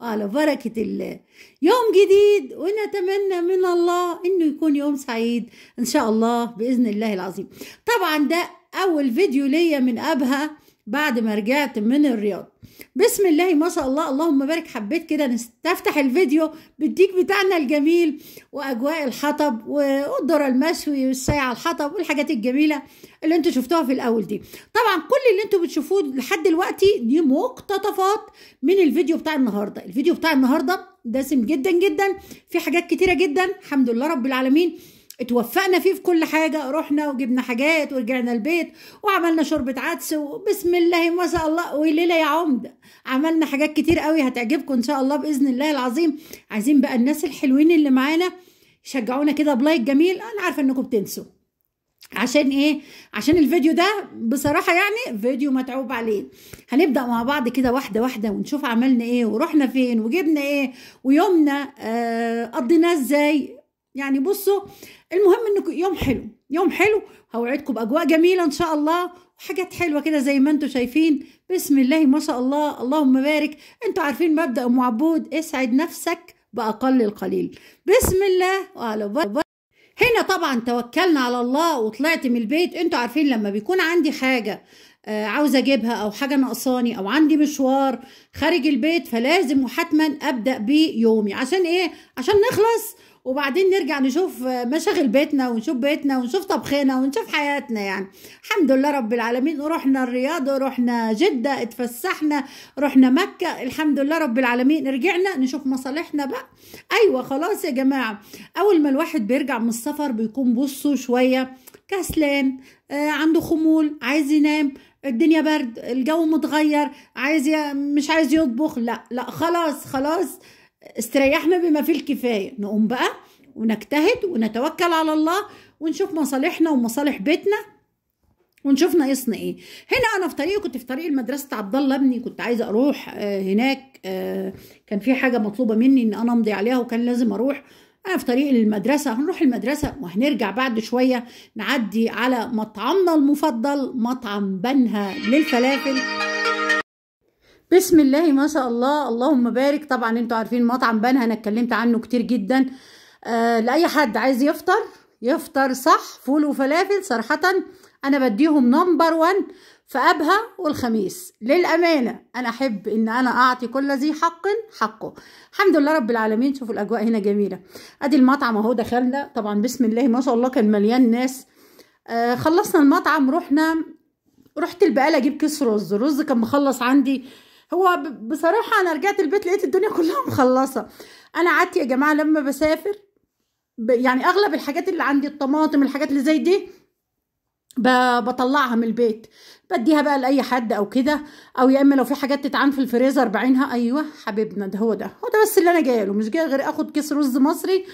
وعلى بركة الله يوم جديد ونتمنى من الله انه يكون يوم سعيد ان شاء الله باذن الله العظيم طبعا ده اول فيديو ليا من ابها بعد ما رجعت من الرياض بسم الله ما شاء الله اللهم بارك حبيت كده نستفتح الفيديو بالديك بتاعنا الجميل واجواء الحطب والذره المشوي والشاي على الحطب والحاجات الجميله اللي انتوا شفتوها في الاول دي طبعا كل اللي انتوا بتشوفوه لحد دلوقتي دي مقتطفات من الفيديو بتاع النهارده الفيديو بتاع النهارده دسم جدا جدا في حاجات كتيره جدا الحمد لله رب العالمين اتوفقنا فيه في كل حاجة رحنا وجبنا حاجات ورجعنا البيت وعملنا شوربة عدس وبسم الله ما شاء الله وليلة يا عمدة عملنا حاجات كتير قوي هتعجبكم إن شاء الله بإذن الله العظيم عايزين بقى الناس الحلوين اللي معانا شجعونا كده بلايك جميل أنا عارفة إنكم بتنسوا عشان ايه عشان الفيديو ده بصراحة يعني فيديو متعوب عليه هنبدأ مع بعض كده واحدة واحدة ونشوف عملنا ايه ورحنا فين وجبنا ايه ويومنا آه قضيناه ازاي يعني بصوا المهم انه يوم حلو يوم حلو هوعدكم باجواء جميله ان شاء الله وحاجات حلوه كده زي ما انتم شايفين بسم الله ما شاء الله اللهم بارك انتوا عارفين مبدا ام عبود اسعد نفسك باقل القليل بسم الله وعلى هنا طبعا توكلنا على الله وطلعت من البيت انتوا عارفين لما بيكون عندي حاجه آه، عاوزه اجيبها او حاجه ناقصاني او عندي مشوار خارج البيت فلازم وحتما ابدا بيومي عشان ايه عشان نخلص وبعدين نرجع نشوف مشاغل بيتنا ونشوف بيتنا ونشوف طبخنا ونشوف حياتنا يعني الحمد لله رب العالمين ورحنا الرياض ورحنا جدة اتفسحنا رحنا مكة الحمد لله رب العالمين رجعنا نشوف مصالحنا بقى ايوه خلاص يا جماعة اول ما الواحد بيرجع من السفر بيكون بصوا شوية كسلان آه، عنده خمول عايز ينام الدنيا برد الجو متغير عايز مش عايز يطبخ لا لا خلاص خلاص استريحنا بما فيه الكفايه نقوم بقى ونجتهد ونتوكل على الله ونشوف مصالحنا ومصالح بيتنا ونشوف ناقصنا ايه هنا انا في طريقي كنت في طريق المدرسه عبد الله ابني كنت عايزه اروح آه، هناك آه، كان في حاجه مطلوبه مني ان انا امضي عليها وكان لازم اروح انا في طريق المدرسه هنروح المدرسه وهنرجع بعد شويه نعدي على مطعمنا المفضل مطعم بنها للفلافل بسم الله ما شاء الله اللهم بارك طبعا انتوا عارفين مطعم بنها انا اتكلمت عنه كتير جدا آه لاي حد عايز يفطر يفطر صح فول وفلافل صراحه انا بديهم نمبر 1 في ابها والخميس للامانه انا احب ان انا اعطي كل ذي حق حقه الحمد لله رب العالمين شوفوا الاجواء هنا جميله ادي المطعم اهو دخلنا طبعا بسم الله ما شاء الله كان مليان ناس آه خلصنا المطعم رحنا رحت البقاله اجيب كيس رز الرز كان مخلص عندي هو بصراحه انا رجعت البيت لقيت الدنيا كلها مخلصه انا عادتي يا جماعه لما بسافر يعني اغلب الحاجات اللي عندي الطماطم الحاجات اللي زي دي بطلعها من البيت بديها بقى لاي حد او كده او يا اما لو في حاجات تتعان في الفريزر بعينها ايوه حبيبنا ده هو ده هو ده بس اللي انا جايه له مش جايه غير اخد كيس رز مصري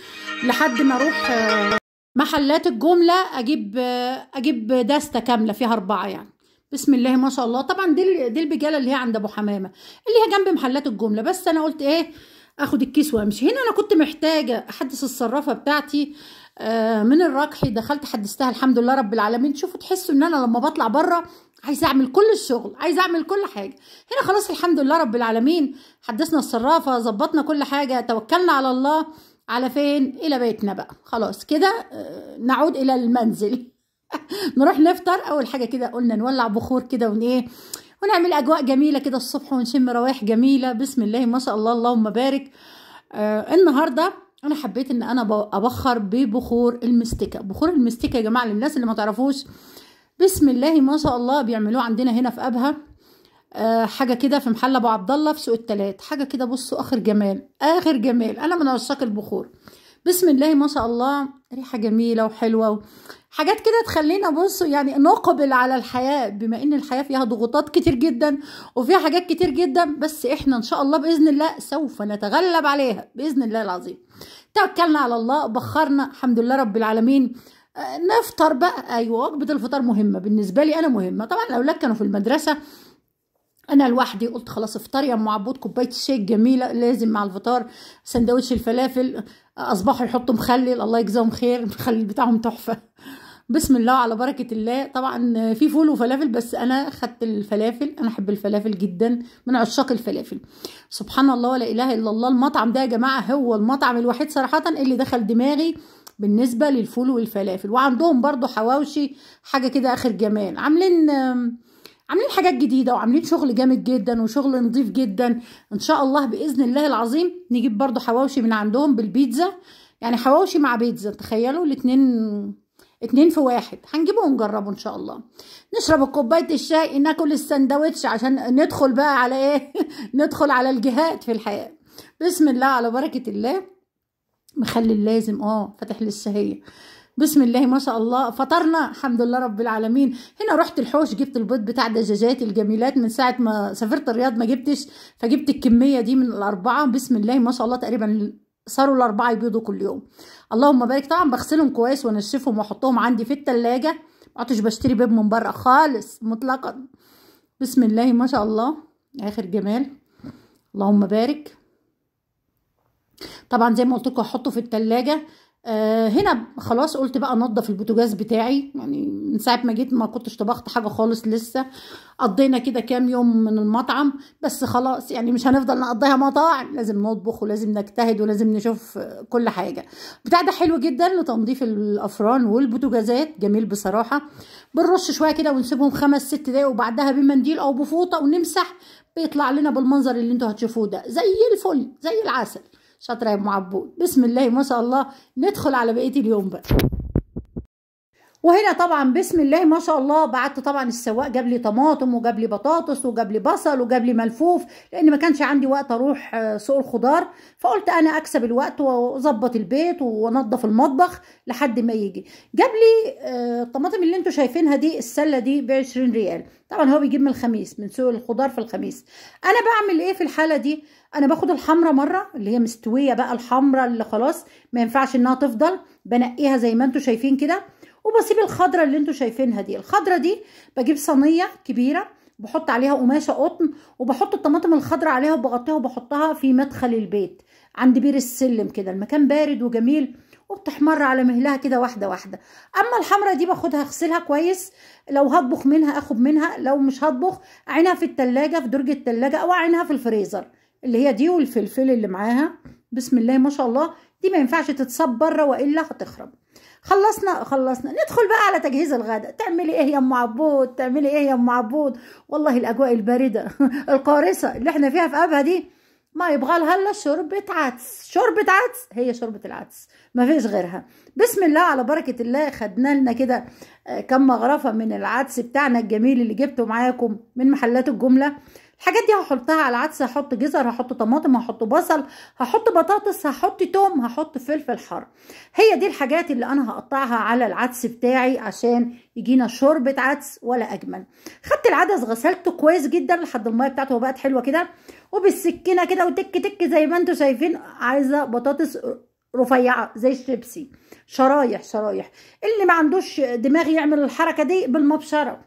لحد ما اروح آه، محلات الجمله اجيب آه، اجيب دسته كامله فيها اربعه يعني بسم الله ما شاء الله طبعا دي دي البجاله اللي هي عند ابو حمامه اللي هي جنب محلات الجمله بس انا قلت ايه اخد الكيس وامشي هنا انا كنت محتاجه احدث الصرافه بتاعتي آه، من الركحي دخلت حدثتها الحمد لله رب العالمين شوفوا تحسوا ان انا لما بطلع بره عايزه اعمل كل الشغل عايزه اعمل كل حاجه هنا خلاص الحمد لله رب العالمين حدثنا الصرافه ظبطنا كل حاجه توكلنا على الله على فين الى بيتنا بقى خلاص كده آه، نعود الى المنزل نروح نفطر اول حاجه كده قلنا نولع بخور كده ون إيه، ونعمل اجواء جميله كده الصبح ونشم روايح جميله بسم الله ما شاء الله اللهم بارك آه النهارده انا حبيت ان انا ابخر ببخور المستكه بخور المستكه يا جماعه للناس اللي ما تعرفوش بسم الله ما شاء الله بيعملوه عندنا هنا في ابها آه حاجه كده في محل ابو عبد الله في سوق التلات حاجه كده بصوا اخر جمال اخر جمال انا من عشاق البخور بسم الله ما شاء الله ريحه جميله وحلوه حاجات كده تخلينا بص يعني نقبل على الحياة بما ان الحياة فيها ضغوطات كتير جدا وفيها حاجات كتير جدا بس احنا ان شاء الله بإذن الله سوف نتغلب عليها بإذن الله العظيم توكلنا على الله بخرنا الحمد لله رب العالمين آه، نفطر بقى ايوه وجبه الفطار مهمه بالنسبه لي انا مهمه طبعا الاولاد كانوا في المدرسه انا لوحدي قلت خلاص افطر يا ام عبود كوبايه الشاي الجميله لازم مع الفطار سندوتش الفلافل اصبحوا يحطوا مخلل الله يجزاهم خير المخلل بتاعهم تحفه بسم الله على بركه الله طبعا في فول وفلافل بس انا خدت الفلافل انا احب الفلافل جدا من عشاق الفلافل سبحان الله ولا اله الا الله المطعم ده يا جماعه هو المطعم الوحيد صراحه اللي دخل دماغي بالنسبه للفول والفلافل وعندهم برضو حواوشي حاجه كده اخر جمال عاملين عاملين حاجات جديده وعاملين شغل جامد جدا وشغل نظيف جدا ان شاء الله باذن الله العظيم نجيب برضو حواوشي من عندهم بالبيتزا يعني حواوشي مع بيتزا تخيلوا الاتنين اتنين في واحد هنجيبه ونجربه ان شاء الله نشرب كوبايه الشاي ناكل السندوتش عشان ندخل بقى على ايه ندخل على الجهاد في الحياه بسم الله على بركه الله مخلي اللازم اه فاتح للشهيه بسم الله ما شاء الله فطرنا الحمد لله رب العالمين هنا رحت الحوش جبت البيض بتاع دجاجات الجميلات من ساعه ما سافرت الرياض ما جبتش فجبت الكميه دي من الاربعه بسم الله ما شاء الله تقريبا صاروا الاربعه يبيضوا كل يوم اللهم بارك طبعا بغسلهم كويس وانشفهم واحطهم عندي في التلاجة مقعدتش بشتري بيض من بره خالص مطلقا بسم الله ما شاء الله اخر جمال اللهم بارك طبعا زي ما قلت لكم هحطه في التلاجة آه، هنا خلاص قلت بقى انضف البوتاجاز بتاعي يعني من ساعه ما جيت ما كنتش طبخت حاجه خالص لسه قضينا كده كام يوم من المطعم بس خلاص يعني مش هنفضل نقضيها مطاعم لازم نطبخ ولازم نجتهد ولازم نشوف كل حاجه البتاع ده حلو جدا لتنظيف الافران والبوتاجازات جميل بصراحه بنرش شويه كده ونسيبهم خمس ست دقايق وبعدها بمنديل او بفوطه ونمسح بيطلع لنا بالمنظر اللي انتوا هتشوفوه ده زي الفل زي العسل شاطره يا ام عبود بسم الله ما شاء الله ندخل على بقيه اليوم بقى وهنا طبعا بسم الله ما شاء الله بعت طبعا السواق جاب لي طماطم وجاب لي بطاطس وجاب لي بصل وجاب لي ملفوف لان ما كانش عندي وقت اروح آه، سوق الخضار فقلت انا اكسب الوقت واظبط البيت وانضف المطبخ لحد ما يجي جاب لي آه، الطماطم اللي انتم شايفينها دي السله دي ب 20 ريال طبعا هو بيجيب من الخميس من سوق الخضار في الخميس انا بعمل ايه في الحاله دي انا باخد الحمره مره اللي هي مستويه بقى الحمره اللي خلاص ما ينفعش انها تفضل بنقيها زي ما انتم شايفين كده وبسيب الخضره اللي انتم شايفينها دي الخضره دي بجيب صينيه كبيره بحط عليها قماشه قطن وبحط الطماطم الخضراء عليها وبغطيها وبحطها في مدخل البيت عند بير السلم كده المكان بارد وجميل وبتحمر على مهلها كده واحده واحده اما الحمرة دي باخدها اغسلها كويس لو هطبخ منها اخد منها لو مش هطبخ اعينها في التلاجة في درج التلاجة او اعينها في الفريزر اللي هي دي والفلفل اللي معاها بسم الله ما شاء الله دي ما ينفعش تتصب بره والا هتخرب خلصنا خلصنا ندخل بقى على تجهيز الغداء تعملي ايه يا ام عبود تعملي ايه يا ام عبود والله الاجواء البارده القارصه اللي احنا فيها في ابها دي ما يبغى لها الا شوربه عدس شوربه عدس هي شوربه العدس ما فيش غيرها بسم الله على بركه الله خدنا لنا كده آه، كم مغرفه من العدس بتاعنا الجميل اللي جبته معاكم من محلات الجمله الحاجات دي هحطها على العدس هحط جزر هحط طماطم هحط بصل هحط بطاطس هحط توم هحط فلفل حار هي دي الحاجات اللي انا هقطعها على العدس بتاعي عشان يجينا شوربه عدس ولا اجمل خدت العدس غسلته كويس جدا لحد الميه بتاعته بقت حلوه كده وبالسكينه كده وتك تك زي ما انتم شايفين عايزه بطاطس رفيعه زي الشيبسي شرايح شرايح اللي ما عندوش دماغ يعمل الحركه دي بالمبشره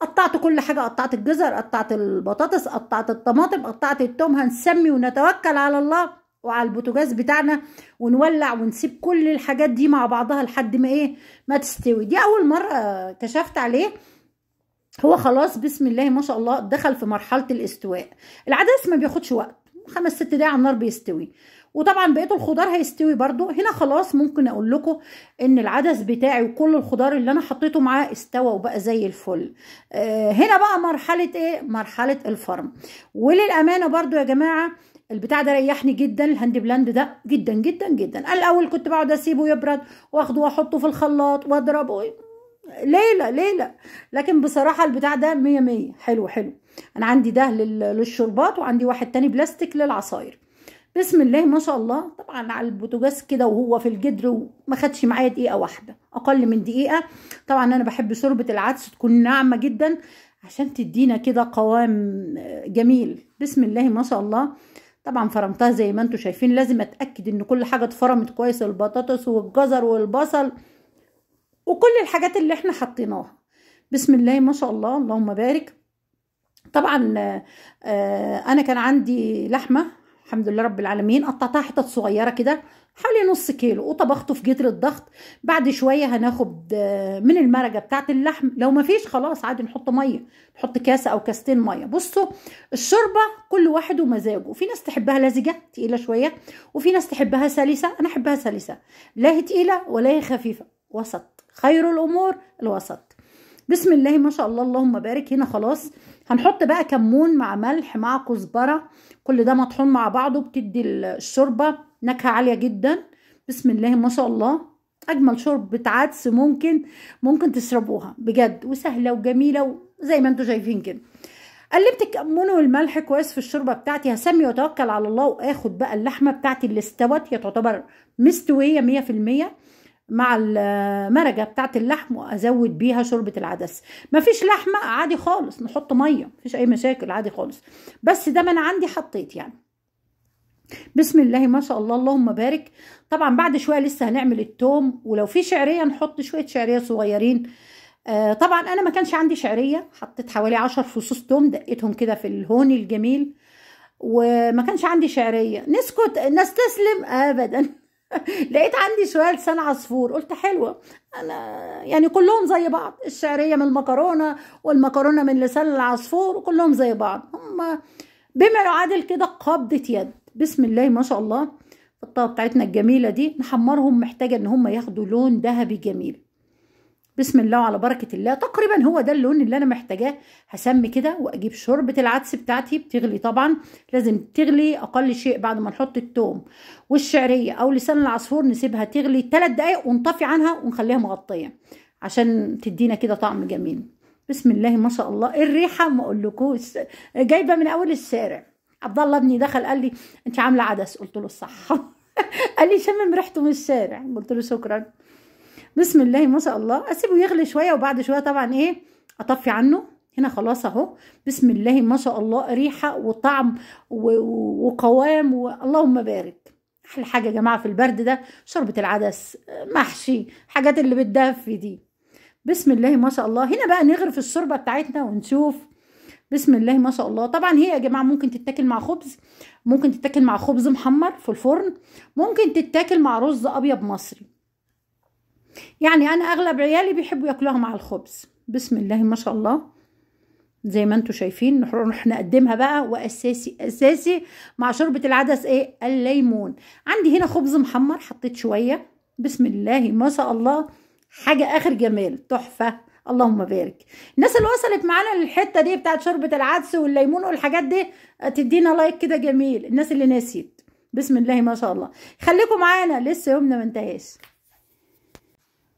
قطعت كل حاجة قطعت الجزر قطعت البطاطس قطعت الطماطم قطعت التوم هنسمي ونتوكل على الله وعلى البوتاجاز بتاعنا ونولع ونسيب كل الحاجات دي مع بعضها لحد ما ايه ما تستوي دي اول مرة كشفت عليه هو خلاص بسم الله ما شاء الله دخل في مرحلة الاستواء العدس ما بياخدش وقت خمس ست دقايق على النار بيستوي وطبعا بقيه الخضار هيستوي برده هنا خلاص ممكن اقول لكم ان العدس بتاعي وكل الخضار اللي انا حطيته معاه استوى وبقى زي الفل آه، هنا بقى مرحله ايه مرحله الفرم وللامانه برده يا جماعه البتاع ده ريحني جدا الهاند بلاند ده جدا جدا جدا الاول كنت بقعد اسيبه يبرد واخده واحطه في الخلاط واضربه ليله ليله لكن بصراحه البتاع ده مية مية حلو حلو انا عندي ده للشربات وعندي واحد تاني بلاستيك للعصاير بسم الله ما شاء الله طبعا على البوتجاز كده وهو في الجدر وما خدش معايا دقيقه واحده اقل من دقيقه طبعا انا بحب شوربه العدس تكون ناعمه جدا عشان تدينا كده قوام آه، جميل بسم الله ما شاء الله طبعا فرمتها زي ما انتم شايفين لازم اتاكد ان كل حاجه اتفرمت كويس البطاطس والجزر والبصل وكل الحاجات اللي احنا حطيناها بسم الله ما شاء الله اللهم بارك طبعا آه، آه، انا كان عندي لحمه الحمد لله رب العالمين قطعتها حتت صغيره كده حوالي نص كيلو وطبخته في جدر الضغط بعد شويه هناخد آه، من المرجه بتاعه اللحم لو ما فيش خلاص عادي نحط ميه نحط كاسه او كاستين ميه بصوا الشوربه كل واحد ومزاجه في ناس تحبها لزجه تقيله شويه وفي ناس تحبها سلسه انا احبها سلسه لا هي تقيله ولا هي خفيفه وسط خير الامور الوسط بسم الله ما شاء الله اللهم بارك هنا خلاص هنحط بقى كمون مع ملح مع كزبره كل ده مطحون مع بعضه بتدي الشوربه نكهه عاليه جدا بسم الله ما شاء الله اجمل شوربه عدس ممكن ممكن تشربوها بجد وسهله وجميله وزي ما انتم شايفين كده قلبت الكمون والملح كويس في الشوربه بتاعتي هسمي واتوكل على الله واخد بقى اللحمه بتاعتي اللي استوت هي تعتبر مستويه 100% مع المرقه بتاعه اللحم وازود بيها شوربه العدس مفيش لحمه عادي خالص نحط ميه مفيش اي مشاكل عادي خالص بس ده ما انا عندي حطيت يعني بسم الله ما شاء الله اللهم بارك طبعا بعد شويه لسه هنعمل التوم ولو في شعريه نحط شويه شعريه صغيرين آه طبعا انا ما كانش عندي شعريه حطيت حوالي 10 فصوص توم دقيتهم كده في الهون الجميل وما كانش عندي شعريه نسكت نستسلم ابدا لقيت عندي شويه لسان عصفور قلت حلوه انا يعني كلهم زي بعض الشعريه من المكرونه والمكرونه من لسان العصفور كلهم زي بعض هم بما يعادل كده قبضه يد بسم الله ما شاء الله الطاقه بتاعتنا الجميله دي نحمرهم محتاجه ان هم ياخدوا لون ذهبي جميل بسم الله على بركة الله تقريبا هو ده اللون اللي انا محتاجاه هسمي كده واجيب شوربة العدس بتاعتي بتغلي طبعا لازم تغلي اقل شيء بعد ما نحط التوم والشعرية او لسان العصفور نسيبها تغلي 3 دقايق ونطفي عنها ونخليها مغطية عشان تدينا كده طعم جميل بسم الله ما شاء الله الريحة ما اقولكوش جايبة من اول الشارع عبد الله ابني دخل قال لي انت عاملة عدس قلت له صح قال لي شمم ريحته من الشارع قلت له شكرا بسم الله ما شاء الله اسيبه يغلي شويه وبعد شويه طبعا ايه اطفي عنه هنا خلاص اهو بسم الله ما شاء الله ريحه وطعم وقوام اللهم بارك احلى حاجه يا جماعه في البرد ده شوربه العدس محشي حاجات اللي بتدفي دي بسم الله ما شاء الله هنا بقى نغرف الشوربه بتاعتنا ونشوف بسم الله ما شاء الله طبعا هي يا جماعه ممكن تتاكل مع خبز ممكن تتاكل مع خبز محمر في الفرن ممكن تتاكل مع رز ابيض مصري يعني انا اغلب عيالي بيحبوا ياكلوها مع الخبز بسم الله ما شاء الله زي ما انتم شايفين نروح نقدمها بقى واساسي اساسي مع شوربه العدس ايه الليمون عندي هنا خبز محمر حطيت شويه بسم الله ما شاء الله حاجه اخر جمال تحفه اللهم بارك الناس اللي وصلت معانا للحته دي بتاعت شوربه العدس والليمون والحاجات دي تدينا لايك كده جميل الناس اللي نسيت بسم الله ما شاء الله خليكم معانا لسه يومنا ما انتهاش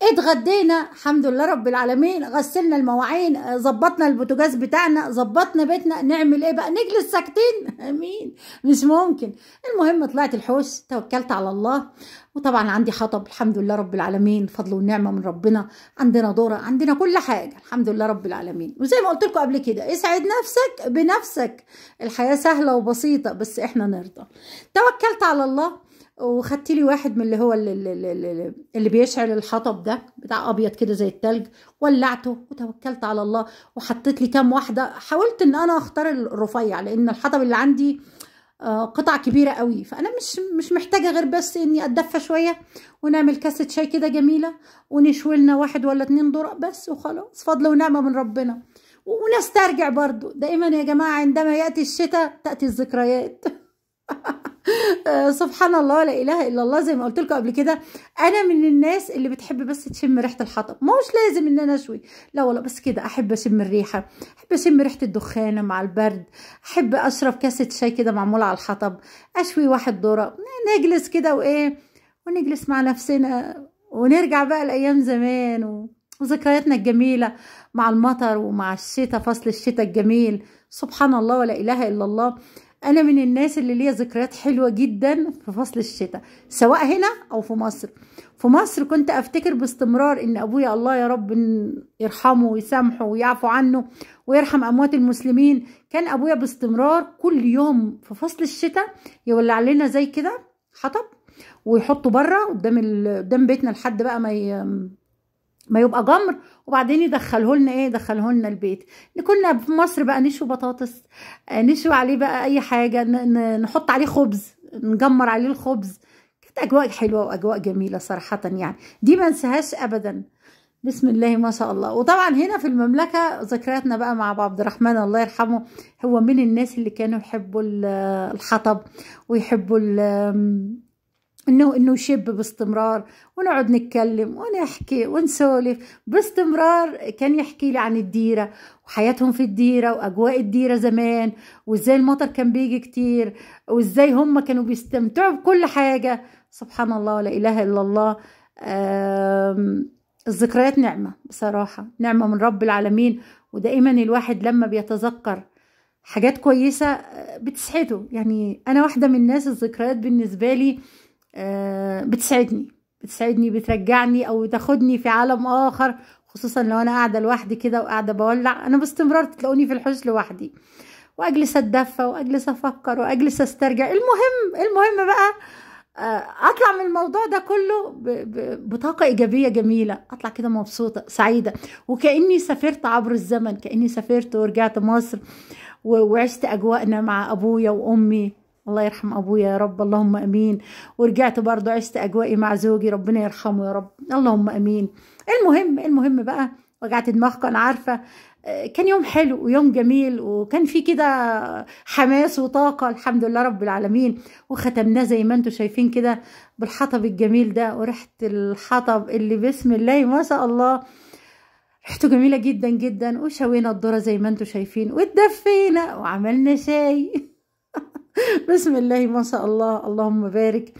اتغدينا الحمد لله رب العالمين غسلنا المواعين ظبطنا البوتجاز بتاعنا ظبطنا بيتنا نعمل ايه بقى نجلس ساكتين امين مش ممكن المهم طلعت الحوش توكلت على الله وطبعا عندي حطب الحمد لله رب العالمين فضل ونعمه من ربنا عندنا دوره عندنا كل حاجه الحمد لله رب العالمين وزي ما قلت لكم قبل كده اسعد نفسك بنفسك الحياه سهله وبسيطه بس احنا نرضى توكلت على الله وخدت لي واحد من اللي هو اللي, اللي, اللي بيشعل الحطب ده بتاع ابيض كده زي التلج ولعته وتوكلت على الله وحطيت لي كام واحده حاولت ان انا اختار الرفيع لان الحطب اللي عندي آه، قطع كبيره قوي فانا مش مش محتاجه غير بس اني اتدفى شويه ونعمل كاسه شاي كده جميله ونشوي لنا واحد ولا اتنين ضرق بس وخلاص فضل ونعمه من ربنا ونسترجع برضو دائما يا جماعه عندما ياتي الشتاء تاتي الذكريات آه، سبحان الله لا اله الا الله زي ما قلت لكم قبل كده انا من الناس اللي بتحب بس تشم ريحه الحطب ما مش لازم ان انا اشوي لا والله بس كده احب اشم الريحه احب اشم ريحه الدخان مع البرد احب اشرب كاسه شاي كده معموله على الحطب اشوي واحد ذره نجلس كده وايه ونجلس مع نفسنا ونرجع بقى لايام زمان و... وذكرياتنا الجميله مع المطر ومع الشتاء فصل الشتاء الجميل سبحان الله ولا اله الا الله انا من الناس اللي ليا ذكريات حلوه جدا في فصل الشتاء سواء هنا او في مصر في مصر كنت افتكر باستمرار ان ابويا الله يا رب يرحمه ويسامحه ويعفو عنه ويرحم اموات المسلمين كان ابويا باستمرار كل يوم في فصل الشتاء يولع لنا زي كده حطب ويحطه بره قدام قدام بيتنا لحد بقى ما ما يبقى جمر وبعدين يدخله لنا ايه يدخله لنا البيت كنا في مصر بقى نشوي بطاطس آه، نشوي عليه بقى اي حاجه نحط عليه خبز نجمر عليه الخبز كانت اجواء حلوه واجواء جميله صراحه يعني دي ما انساهاش ابدا بسم الله ما شاء الله وطبعا هنا في المملكة ذكرياتنا بقى مع أبو عبد الرحمن الله يرحمه هو من الناس اللي كانوا يحبوا الحطب ويحبوا انه انه يشب باستمرار ونقعد نتكلم ونحكي ونسولف باستمرار كان يحكي لي عن الديره وحياتهم في الديره واجواء الديره زمان وازاي المطر كان بيجي كتير وازاي هم كانوا بيستمتعوا بكل حاجه سبحان الله ولا اله الا الله الذكريات نعمه بصراحه نعمه من رب العالمين ودائما الواحد لما بيتذكر حاجات كويسه آه، بتسعده يعني انا واحده من الناس الذكريات بالنسبه لي آه، بتسعدني بتساعدني بترجعني او تاخدني في عالم اخر خصوصا لو انا قاعده لوحدي كده وقاعده بولع انا باستمرار تلاقوني في الحزن لوحدي واجلس اتدفى واجلس افكر واجلس استرجع المهم المهم بقى آه، اطلع من الموضوع ده كله بطاقه ايجابيه جميله اطلع كده مبسوطه سعيده وكاني سافرت عبر الزمن كاني سافرت ورجعت مصر وعشت اجواءنا مع ابويا وامي الله يرحم ابويا يا رب اللهم امين ورجعت برضه عشت اجوائي مع زوجي ربنا يرحمه يا رب اللهم امين المهم المهم بقى وجعت دماغك انا عارفه آه، كان يوم حلو ويوم جميل وكان في كده حماس وطاقه الحمد لله رب العالمين وختمناه زي ما انتم شايفين كده بالحطب الجميل ده وريحه الحطب اللي بسم الله ما شاء الله ريحته جميله جدا جدا وشوينا الذره زي ما انتم شايفين واتدفينا وعملنا شاي بسم الله ما شاء الله اللهم بارك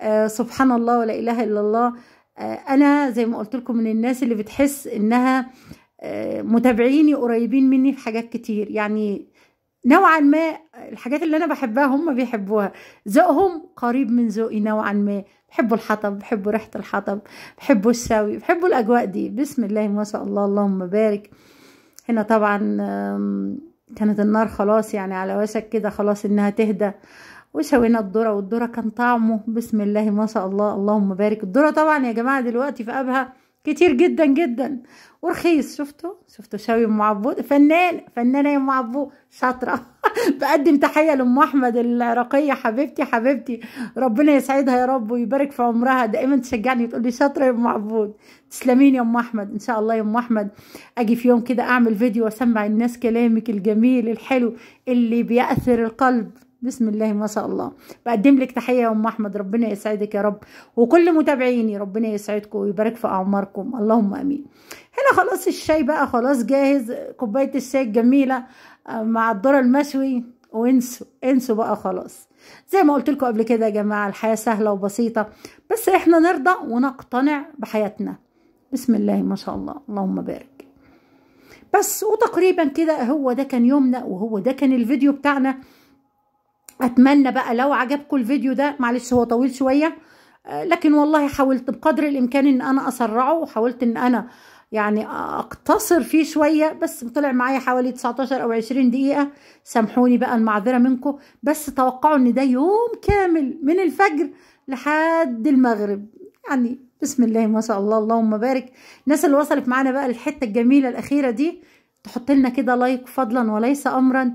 آه سبحان الله ولا اله الا الله آه انا زي ما قلت لكم من الناس اللي بتحس انها آه متابعيني قريبين مني في حاجات كتير يعني نوعا ما الحاجات اللي انا بحبها هم بيحبوها ذوقهم قريب من ذوقي نوعا ما بحبوا الحطب بحبوا ريحه الحطب بحبوا الساوي بحبوا الاجواء دي بسم الله ما شاء الله اللهم بارك هنا طبعا كانت النار خلاص يعني على وشك كده خلاص انها تهدى وشوينا الذره والذره كان طعمه بسم الله ما شاء الله اللهم بارك الذره طبعا يا جماعه دلوقتي في ابها كتير جدا جدا ورخيص شفتوا شفتوا شوي ام عبود فنانه فنانه يا ام عبود شاطره بقدم تحيه لام احمد العراقيه حبيبتي حبيبتي ربنا يسعدها يا رب ويبارك في عمرها دائما تشجعني تقول لي شاطره يا ام عبود تسلمين يا ام احمد ان شاء الله يا ام احمد اجي في يوم كده اعمل فيديو واسمع الناس كلامك الجميل الحلو اللي بيأثر القلب بسم الله ما شاء الله بقدم لك تحيه يا ام احمد ربنا يسعدك يا رب وكل متابعيني ربنا يسعدكم ويبارك في اعماركم اللهم امين هنا خلاص الشاي بقى خلاص جاهز كوبايه الشاي الجميله آه، مع الذره المشوي وانسوا انسوا بقى خلاص زي ما قلت لكم قبل كده يا جماعه الحياه سهله وبسيطه بس احنا نرضى ونقتنع بحياتنا بسم الله ما شاء الله اللهم بارك بس وتقريبا كده هو ده كان يومنا وهو ده كان الفيديو بتاعنا اتمنى بقى لو عجبكم الفيديو ده معلش هو طويل شويه آه، لكن والله حاولت بقدر الامكان ان انا اسرعه وحاولت ان انا يعني اقتصر فيه شويه بس طلع معايا حوالي 19 او 20 دقيقه سامحوني بقى المعذره منكم بس توقعوا ان ده يوم كامل من الفجر لحد المغرب يعني بسم الله ما شاء الله اللهم بارك الناس اللي وصلت معانا بقى الحته الجميله الاخيره دي تحط لنا كده لايك فضلا وليس امرا